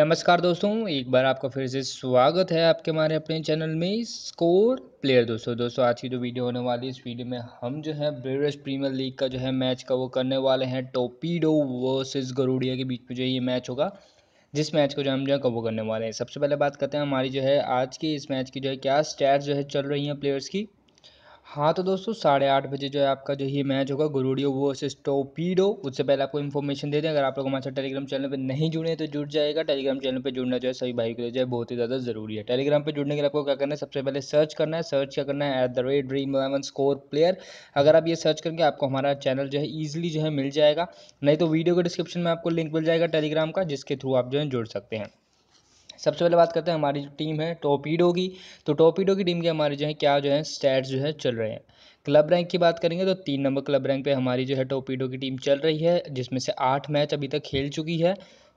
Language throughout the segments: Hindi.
नमस्कार दोस्तों एक बार आपका फिर से स्वागत है आपके हमारे अपने चैनल में स्कोर प्लेयर दोस्तों दोस्तों आज की जो वीडियो होने वाली है इस वीडियो में हम जो है ब्रिटिश प्रीमियर लीग का जो है मैच का वो करने वाले हैं टोपीडो वर्सेस गरुड़िया के बीच में जो ये मैच होगा जिस मैच को जो हम जो है कवर करने वाले हैं सबसे पहले बात करते हैं हमारी जो है आज की इस मैच की जो है क्या स्टैट्स जो है चल रही हैं प्लेयर्स की हाँ तो दोस्तों साढ़े आठ बजे जो है आपका जो ही मैच होगा गुरुडियो वो स्टोपीडो उससे पहले आपको इन्फॉर्मेशन दे दें अगर आप लोग हमारे साथ टेलीग्राम चैनल पे नहीं जुड़े हैं तो जुड़ जाएगा टेलीग्राम चैनल पे जुड़ना जो है सभी भाई के लिए जो है बहुत ही ज़्यादा ज़रूरी है टेलीग्राम पर जुड़ने के लिए आपको क्या करना है सबसे पहले सर्च करना है सर्च क्या करना है at the rate dream eleven score player अगर आप ये सर्च करेंगे आपको हमारा चैनल जो है ईजिली जो है मिल जाएगा नहीं तो वीडियो के डिस्क्रिप्शन में आपको लिंक मिल जाएगा टेलीग्राम का जिसके थ्रू आप जो है जुड़ सकते हैं सबसे पहले बात करते हैं हमारी जो टीम है टोपीडो की तो टोपीडो की टीम के हमारे जो है क्या जो है स्टैट्स जो है चल रहे हैं क्लब रैंक की बात करेंगे तो तीन नंबर क्लब रैंक पे हमारी जो है टोपीडो की टीम चल रही है जिसमें से आठ मैच अभी तक खेल चुकी है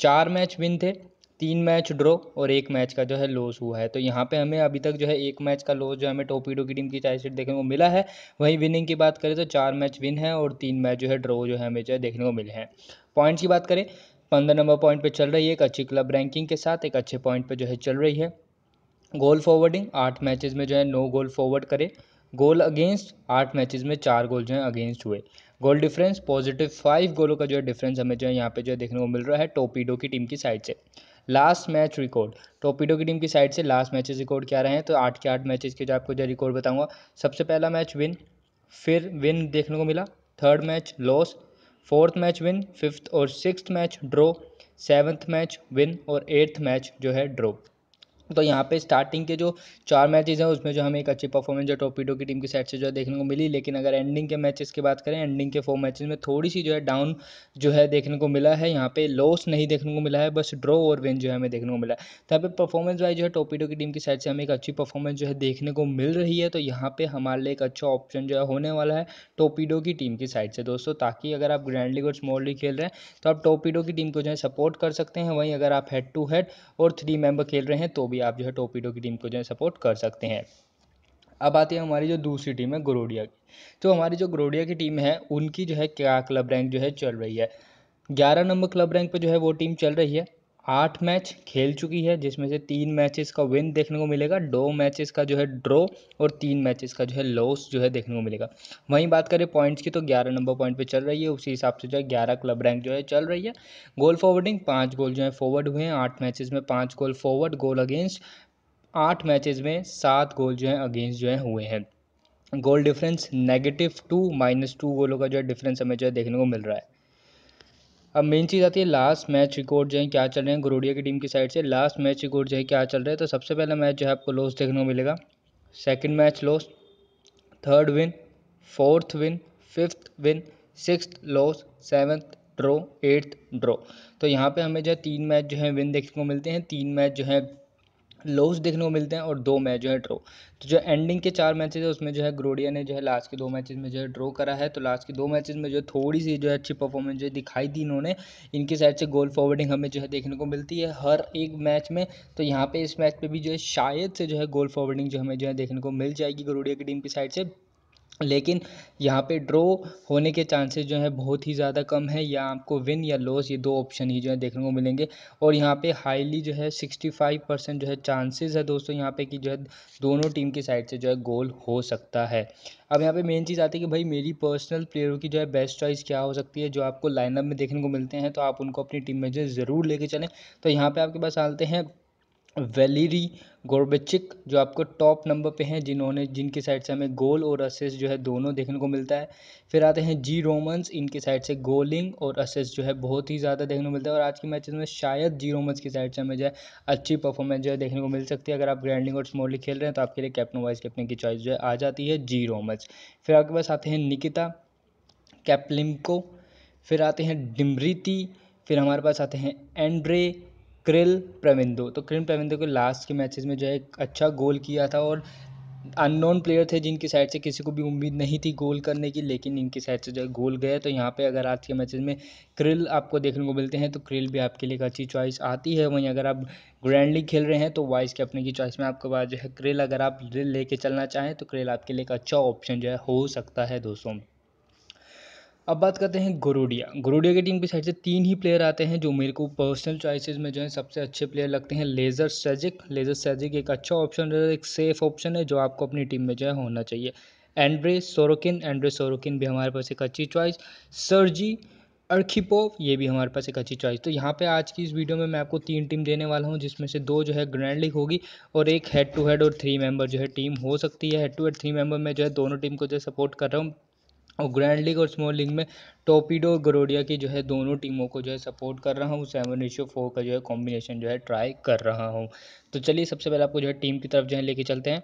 चार मैच विन थे तीन मैच ड्रॉ और एक मैच का जो है लॉस हुआ है तो यहाँ पे हमें अभी तक जो है एक मैच का लॉस जो हमें टोपीडो की टीम की चाय सीट देखने को मिला है वहीं विनिंग की बात करें तो चार मैच विन है और तीन मैच जो है ड्रॉ जो है हमें जो है देखने को मिले हैं पॉइंट्स की बात करें पंद्रह नंबर पॉइंट पे चल रही है एक अच्छी क्लब रैंकिंग के साथ एक अच्छे पॉइंट पे जो है चल रही है गोल फॉरवर्डिंग आठ मैचेस में जो है नो गोल फॉरवर्ड करे गोल अगेंस्ट आठ मैचेस में चार गोल जो है अगेंस्ट हुए गोल डिफरेंस पॉजिटिव फाइव गोलों का जो है डिफरेंस हमें जो है यहाँ पे जो है देखने को मिल रहा है टोपीडो की टीम की साइड से लास्ट मैच रिकॉर्ड टोपीडो की टीम की साइड से लास्ट मैचेज रिकॉर्ड क्या रहे हैं तो आठ के आठ मैचेज के जो आपको जो रिकॉर्ड बताऊंगा सबसे पहला मैच विन फिर विन देखने को मिला third match loss fourth match win fifth और sixth match draw seventh match win और एट्थ मैच जो है ड्रॉ तो यहाँ पे स्टार्टिंग के जो चार मैचेस हैं उसमें जो हमें एक अच्छी परफॉर्मेंस जो टोपीडो की टीम की साइड से जो है देखने को मिली लेकिन अगर एंडिंग के मैचेस की बात करें एंडिंग के फोर मैचेस में थोड़ी सी जो है डाउन जो है देखने को मिला है यहाँ पे लॉस नहीं देखने को मिला है बस ड्रॉ और विन जो है हमें देखने को मिला है तो यहाँ परफॉर्मेंस वाइज जो है टोपीडो की टीम की साइड से हमें एक अच्छी परफॉर्मेंस जो है देखने को मिल रही है तो यहाँ पर हमारे लिए एक अच्छा ऑप्शन जो है होने वाला है टोपीडो की टीम की साइड से दोस्तों ताकि अगर आप ग्रैंड लीग और स्मॉल लीग खेल रहे हैं तो आप टोपीडो की टीम को जो है सपोर्ट कर सकते हैं वहीं अगर आप हेड टू हेड और थ्री मेंबर खेल रहे हैं तो भी आप जो है टोपीडो की टीम को जो है सपोर्ट कर सकते हैं अब आती है हमारी जो दूसरी टीम है ग्रोडिया की तो हमारी जो ग्रोडिया की टीम है उनकी जो है क्या क्लब रैंक जो है चल रही है ग्यारह नंबर क्लब रैंक पर जो है वो टीम चल रही है आठ मैच खेल चुकी है जिसमें से तीन मैचेस का विन देखने को मिलेगा दो मैचेस का जो है ड्रॉ और तीन मैचेस का जो है लॉस जो है देखने को मिलेगा वहीं बात करें पॉइंट्स की तो ग्यारह नंबर पॉइंट पे चल रही है उसी हिसाब से जो है ग्यारह क्लब रैंक जो है चल रही है गोल फॉरवर्डिंग पाँच गोल जो है फॉरवर्ड हुए हैं आठ मैचेज में पाँच गोल फॉरवर्ड गोल अगेंस्ट आठ मैचेज में सात गोल जो है अगेंस्ट जो है हुए हैं goal difference negative two minus two गोलों का जो है डिफरेंस हमें जो है देखने को मिल रहा है अब मेन चीज़ आती है लास्ट मैच रिकॉर्ड जो है क्या चल रहे हैं गुरुडिया की टीम की साइड से लास्ट मैच रिकॉर्ड जो है क्या चल रहा है तो सबसे पहला मैच जो है आपको लॉस देखने को मिलेगा second match loss third win fourth win fifth win six loss seventh draw eighth draw तो यहाँ पे हमें जो है तीन मैच जो है विन देखने को मिलते हैं तीन मैच जो है लॉस देखने को मिलते हैं और दो मैच जो है ड्रॉ तो जो एंडिंग के चार मैचेज है उसमें जो है ग्रोडिया ने जो है लास्ट के दो मैचेज में जो है ड्रॉ करा है तो लास्ट के दो मैचेज में जो है थोड़ी सी जो है अच्छी परफॉर्मेंस जो है दिखाई दी इन्होंने इनकी साइड से गोल फॉरवर्डिंग हमें जो है देखने को मिलती है हर एक मैच में तो यहाँ पर इस मैच पर भी जो है शायद से जो है गोल फॉरवर्डिंग जो हमें जो है देखने को मिल जाएगी ग्रोडिया की टीम की साइड से लेकिन यहाँ पे ड्रॉ होने के चांसेस जो हैं बहुत ही ज़्यादा कम है या आपको विन या लॉस ये दो ऑप्शन ही जो है देखने को मिलेंगे और यहाँ पे हाईली जो है सिक्सटी फाइव परसेंट जो है चांसेस है दोस्तों यहाँ पे कि जो है दोनों टीम की साइड से जो है गोल हो सकता है अब यहाँ पे मेन चीज़ आती है कि भाई मेरी पर्सनल प्लेयरों की जो है बेस्ट चॉइस क्या हो सकती है जो आपको लाइनअप में देखने को मिलते हैं तो आप उनको अपनी टीम में जो ज़रूर लेके चलें तो यहाँ पर आपके पास आते हैं वेलेरी गोरबेचिक जो आपको टॉप नंबर पे हैं जिन्होंने जिनके साइड से हमें गोल और असेस जो है दोनों देखने को मिलता है फिर आते हैं जी रोमन्स इनके साइड से गोलिंग और असेस जो है बहुत ही ज़्यादा देखने को मिलता है और आज के मैच में शायद जी रोमन्स की साइड से हमें जो है अच्छी परफॉर्मेंस जो है देखने को मिल सकती है अगर आप ग्रैंडिंग और स्मॉली खेल रहे हैं तो आपके लिए कैप्टन वाइस कैप्टन की चॉइस जो है आ जाती है जी रोमन्स फिर आपके पास आते हैं निकिता कैप्लिमको फिर आते हैं डिमरीती फिर हमारे पास आते हैं एंड्रे क्रिल प्रविंदो तो क्रिल प्रविंदो के लास्ट के मैचेस में जो है एक अच्छा गोल किया था और अननोन प्लेयर थे जिनकी साइड से किसी को भी उम्मीद नहीं थी गोल करने की लेकिन इनकी साइड से जो है गोल गए तो यहाँ पे अगर आज के मैचेस में क्रिल आपको देखने को मिलते हैं तो क्रिल भी आपके लिए एक अच्छी चॉइस आती है वहीं अगर आप ग्रैंडली खेल रहे हैं तो वाइस कैप्टन की चॉइस में आपके पास जो है क्रिल अगर आप ले कर चलना चाहें तो क्रिल आपके लिए एक अच्छा ऑप्शन जो है हो सकता है दोस्तों अब बात करते हैं गुरुडिया गुरुडिया की टीम की साइड से तीन ही प्लेयर आते हैं जो मेरे को पर्सनल चॉइसेस में जो है सबसे अच्छे प्लेयर लगते हैं लेज़र सैजिक लेज़र सैजिक एक अच्छा ऑप्शन है एक सेफ ऑप्शन है जो आपको अपनी टीम में जो है होना चाहिए एंड्रे सोरोकिन एंड्रे सोरोकिन भी हमारे पास एक अच्छी चॉइस सरजी अर्खिपोव ये भी हमारे पास एक अच्छी चॉइस तो यहाँ पे आज की इस वीडियो में मैं आपको तीन टीम देने वाला हूँ जिसमें से दो जो है ग्रैंड लीग होगी और एक हेड टू हेड और थ्री मेंबर जो है टीम हो सकती है head to head three member में जो है दोनों टीम को जो है सपोर्ट कर रहा हूँ और ग्रैंड लीग और स्मॉल लीग में टोपीडो और गरोडिया की जो है दोनों टीमों को जो है सपोर्ट कर रहा हूँ सेवन रेशियो फोर का जो है कॉम्बिनेशन जो है ट्राई कर रहा हूँ तो चलिए सबसे पहले आपको जो है टीम की तरफ जो है लेके चलते हैं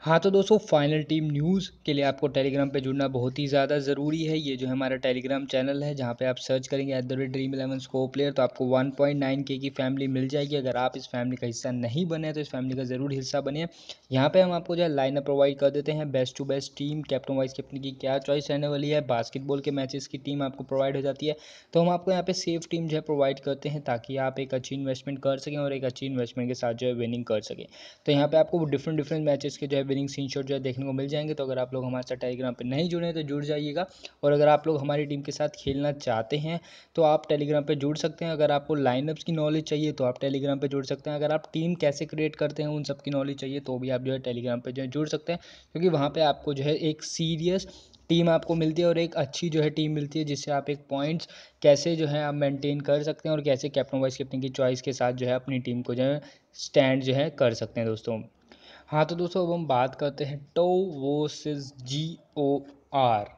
हाँ तो दोस्तों फाइनल टीम न्यूज़ के लिए आपको टेलीग्राम पे जुड़ना बहुत ही ज़्यादा ज़रूरी है ये जो है हमारा टेलीग्राम चैनल है जहाँ पे आप सर्च करेंगे at the rate dream eleven score player तो आपको 1.9 के की फैमिली मिल जाएगी अगर आप इस फैमिली का हिस्सा नहीं बने तो इस फैमिली का ज़रूर हिस्सा बने यहाँ पर हम आपको जो है लाइनअप प्रोवाइड कर देते हैं best to best team captain vice captain की क्या चॉइस रहने वाली है बास्केटबॉल के मैचेस की टीम आपको प्रोवाइड हो जाती है तो हम आपको यहाँ पर सेफ टीम जो है प्रोवाइड करते हैं ताकि आप एक अच्छी इन्वेस्टमेंट कर सकें और एक अच्छी इन्वेस्टमेंट के साथ जो है विनिंग कर सकें तो यहाँ पर आपको डिफरेंट डिफरेंट मैचेस के जो है विनिंग सीन शॉट जो है देखने को मिल जाएंगे तो अगर आप लोग हमारे साथ टेलीग्राम पर नहीं जुड़े हैं तो जुड़ जाइएगा और अगर आप लोग हमारी टीम के साथ खेलना चाहते हैं तो आप टेलीग्राम पर जुड़ सकते हैं अगर आपको लाइनअप्स की नॉलेज चाहिए तो आप टेलीग्राम पर जुड़ सकते हैं अगर आप टीम कैसे क्रिएट करते हैं उन सब की नॉलेज चाहिए तो भी आप जो है टेलीग्राम पर जो है जुड़ सकते हैं क्योंकि वहाँ पर आपको जो है एक सीरियस टीम आपको मिलती है और एक अच्छी जो है टीम मिलती है जिससे आप एक पॉइंट्स कैसे जो है आप मेंटेन कर सकते हैं और कैसे कैप्टन वाइस कैप्टन की चॉइस के साथ जो है अपनी टीम को जो है स्टैंड जो है कर सकते हैं दोस्तों हाँ तो दोस्तों अब हम बात करते हैं टो वर्सेस जी ओ आर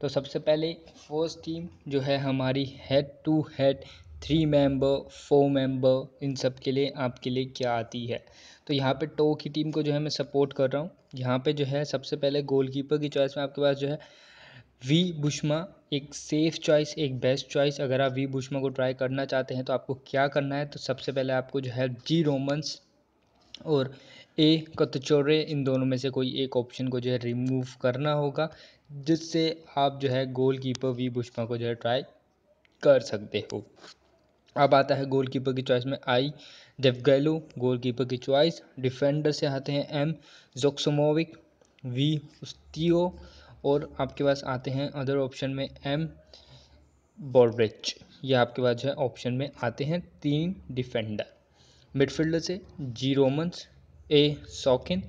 तो सबसे पहले फर्स्ट टीम जो है हमारी head to head three member four member इन सब के लिए आपके लिए क्या आती है तो यहाँ पे टो की टीम को जो है मैं सपोर्ट कर रहा हूँ यहाँ पे जो है सबसे पहले गोलकीपर की चॉइस में आपके पास जो है वी बुशमा एक सेफ़ चॉइस एक बेस्ट चॉइस अगर आप वी बुशमा को ट्राई करना चाहते हैं तो आपको क्या करना है तो सबसे पहले आपको जो है जी रोमन्स और ए कतचोरे इन दोनों में से कोई एक ऑप्शन को जो है रिमूव करना होगा जिससे आप जो है गोलकीपर वी बुष्पा को जो है ट्राई कर सकते हो अब आता है गोलकीपर की चॉइस में आई गोल गोलकीपर की चॉइस डिफेंडर से आते हैं एम जोक्सोमोविक वी उस्तियो और आपके पास आते हैं अदर ऑप्शन में एम बॉर्ब्रिच ये आपके पास जो है ऑप्शन में आते हैं तीन डिफेंडर मिडफील्डर से जी रोमन्स ए शौकिन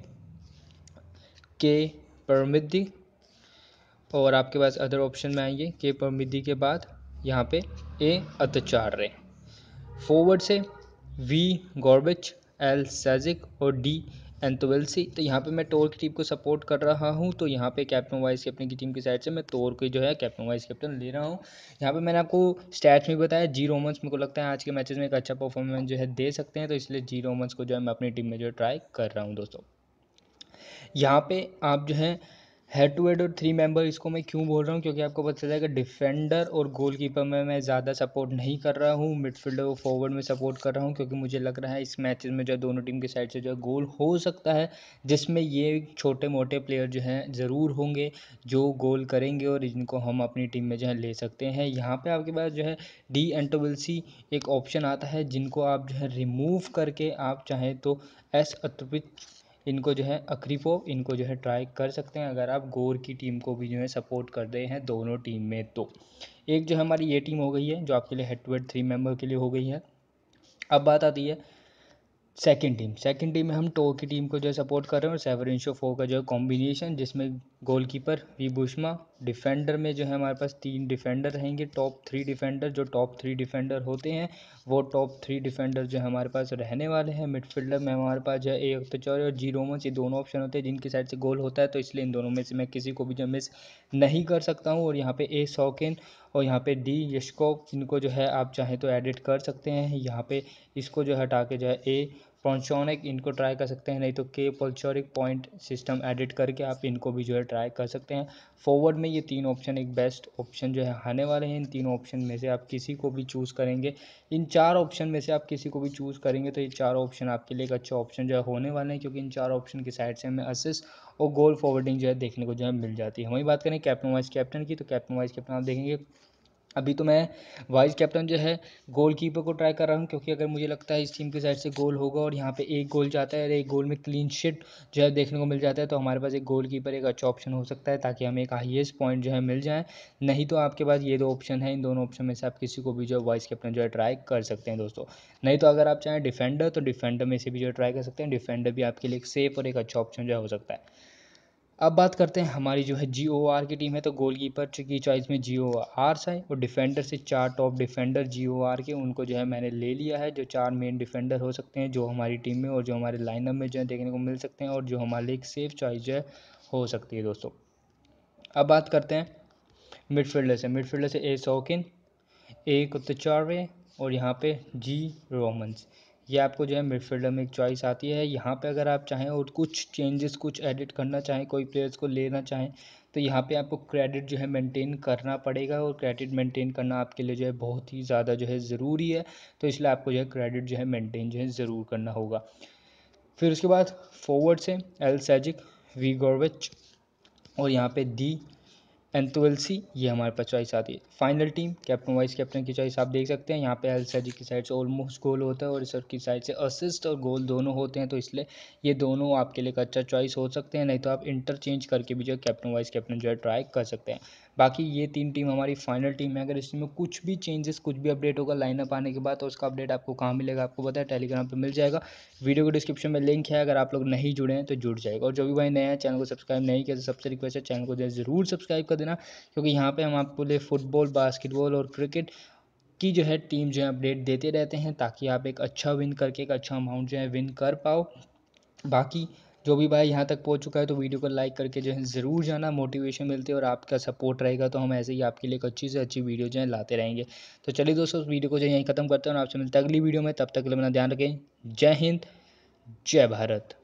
के परमिदी और आपके पास अदर ऑप्शन में आएंगे के प्रमिद्धि के बाद यहाँ पे ए अतचार्य फॉरवर्ड से वी गॉर्बिच एल सैजिक और डी एंतवेलसी तो, तो यहाँ पे मैं टोर की टीम को सपोर्ट कर रहा हूँ तो यहाँ पे कैप्टन वाइस कैप्टन की टीम की साइड से मैं टोर के जो है कैप्टन वाइस कैप्टन ले रहा हूँ यहाँ पे मैंने आपको स्टैट्स में बताया जी रोमन्स मेरे को लगता है आज के मैचेस में एक अच्छा परफॉर्मेंस जो है दे सकते हैं तो इसलिए जी रोमन्स को जो है मैं अपनी टीम में जो है ट्राई कर रहा हूँ दोस्तों यहाँ पे आप जो है हेड टू हेड और थ्री मेंबर इसको मैं क्यों बोल रहा हूँ क्योंकि आपको पता चला कि डिफेंडर और गोलकीपर में मैं ज़्यादा सपोर्ट नहीं कर रहा हूँ मिडफील्डर और फॉरवर्ड में सपोर्ट कर रहा हूँ क्योंकि मुझे लग रहा है इस मैच में जो है दोनों टीम की साइड से जो है गोल हो सकता है जिसमें ये छोटे मोटे प्लेयर जो हैं ज़रूर होंगे जो गोल करेंगे और जिनको हम अपनी टीम में जो है ले सकते हैं यहाँ पर आपके पास जो है डी एंटोबलसी एक ऑप्शन आता है जिनको आप जो है रिमूव करके आप चाहें तो एस अतुपित इनको जो है अक्रीफो इनको जो है ट्राई कर सकते हैं अगर आप गोर की टीम को भी जो है सपोर्ट कर रहे हैं दोनों टीम में तो एक जो है हमारी ये टीम हो गई है जो आपके लिए head to head three member के लिए हो गई है अब बात आती है सेकेंड टीम सेकंड टीम में हम टो की टीम को जो है सपोर्ट कर रहे हैं और सेवरेंशो फो का जो है कॉम्बिनेशन जिसमें गोलकीपर विभूषमा डिफेंडर में जो है हमारे पास तीन डिफेंडर रहेंगे टॉप थ्री डिफेंडर जो टॉप थ्री डिफेंडर होते हैं वो टॉप थ्री डिफेंडर जो है हमारे पास रहने वाले हैं मिडफील्डर में हमारे पास जो है ए अख्तचौर और जी रोमस ये दोनों ऑप्शन होते हैं जिनकी साइड से गोल होता है तो इसलिए इन दोनों में से मैं किसी को भी जो मिस नहीं कर सकता हूँ और यहाँ पर ए शौकीन और यहाँ पे डी यशको इनको जो है आप चाहें तो एडिट कर सकते हैं यहाँ पे इसको जो हटा के जो है ए पॉन्चोनिक इनको ट्राई कर सकते हैं नहीं तो के पॉल्चोरिक पॉइंट सिस्टम एडिट करके आप इनको भी जो है ट्राई कर सकते हैं फॉरवर्ड में ये तीन ऑप्शन एक बेस्ट ऑप्शन जो है आने वाले हैं इन तीन ऑप्शन में से आप किसी को भी चूज़ करेंगे इन चार ऑप्शन में से आप किसी को भी चूज़ करेंगे तो ये चार ऑप्शन आपके लिए एक अच्छा ऑप्शन जो है होने वाले हैं क्योंकि इन चार ऑप्शन की साइड से हमें असिस और गोल फॉरवर्डिंग जो है देखने को जो है मिल जाती है वहीं बात करें कैप्टन वाइस कैप्टन की तो कैप्टन वाइस कैप्टन आप देखेंगे अभी तो मैं वाइस कैप्टन जो है गोलकीपर को ट्राई कर रहा हूँ क्योंकि अगर मुझे लगता है इस टीम की साइड से गोल होगा और यहाँ पे एक गोल जाता है और एक गोल में क्लीन शिट जो है देखने को मिल जाता है तो हमारे पास एक गोलकीपर एक अच्छा ऑप्शन हो सकता है ताकि हमें एक हाइएस्ट पॉइंट जो है मिल जाए नहीं तो आपके पास ये दो ऑप्शन है इन दोनों ऑप्शन में से आप किसी को भी जो है वाइस कैप्टन जो है ट्राई कर सकते हैं दोस्तों नहीं तो अगर आप चाहें डिफेंडर तो डिफेंडर में से भी जो है ट्राई कर सकते हैं डिफेंडर भी आपके लिए एक सेफ और एक अच्छा ऑप्शन जो है हो सकता है अब बात करते हैं हमारी जो है जी ओ आर की टीम है तो गोलकीपर की चॉइस में जी ओ आर्स है और डिफेंडर से चार top defender G O R K उनको जो है मैंने ले लिया है जो चार मेन डिफेंडर हो सकते हैं जो हमारी टीम में और जो हमारे लाइनअप में जो है देखने को मिल सकते हैं और जो हमारे लिए एक सेफ चॉइस जो है हो सकती है दोस्तों अब बात करते हैं मिडफील्डर से मिडफील्डर से ए शौकिन ए कुत्तचारे और यहाँ पर जी रोमन्स ये आपको जो है मिडफील्डर में एक चॉइस आती है यहाँ पे अगर आप चाहें और कुछ चेंजेस कुछ एडिट करना चाहें कोई प्लेयर्स को लेना चाहें तो यहाँ पे आपको क्रेडिट जो है मेंटेन करना पड़ेगा और क्रेडिट मेंटेन करना आपके लिए जो है बहुत ही ज़्यादा जो है ज़रूरी है तो इसलिए आपको जो है क्रेडिट जो है मेनटेन जो है ज़रूर करना होगा फिर उसके बाद फॉरवर्ड से एल सैजिक वी गोरविच और यहाँ पर दी एंड ये हमारे पास चॉइस आती है final team captain vice captain की चॉइस आप देख सकते हैं यहाँ पे एल जी की साइड से ऑलमोस्ट गोल होता है और सर की साइड से असिस्ट और गोल दोनों होते हैं तो इसलिए ये दोनों आपके लिए एक अच्छा चॉइस हो सकते हैं नहीं तो आप इंटरचेंज करके भी जो कैप्टन वाइस कैप्टन जो है ट्राई कर सकते हैं बाकी ये तीन टीम हमारी फाइनल टीम है अगर इसमें कुछ भी चेंजेस कुछ भी अपडेट होगा लाइनअप आने के बाद तो उसका अपडेट आपको कहाँ मिलेगा आपको पता है टेलीग्राम पर मिल जाएगा वीडियो को डिस्क्रिप्शन में लिंक है अगर आप लोग नहीं जुड़े हैं तो जुड़ जाएगा और जो भी भाई नया चैनल को सब्सक्राइब नहीं किया तो सबसे रिक्वेस्ट है चैनल को ज़रूर सब्सक्राइब कर देना क्योंकि यहाँ पर हम आपको लिए फुटबॉल बास्केटबॉल और क्रिकेट की जो है टीम जो है अपडेट देते रहते हैं ताकि आप एक अच्छा विन करके एक अच्छा अमाउंट जो है विन कर पाओ बाकी जो भी भाई यहाँ तक पहुँच चुका है तो वीडियो को लाइक करके जो है ज़रूर जाना मोटिवेशन मिलती है और आपका सपोर्ट रहेगा तो हम ऐसे ही आपके लिए अच्छी से अच्छी वीडियो जो है लाते रहेंगे तो चलिए दोस्तों उस वीडियो को जो यहीं खत्म करते हैं और आपसे मिलते अगली वीडियो में तब तक के लिए अपना ध्यान रखें जय हिंद जय भारत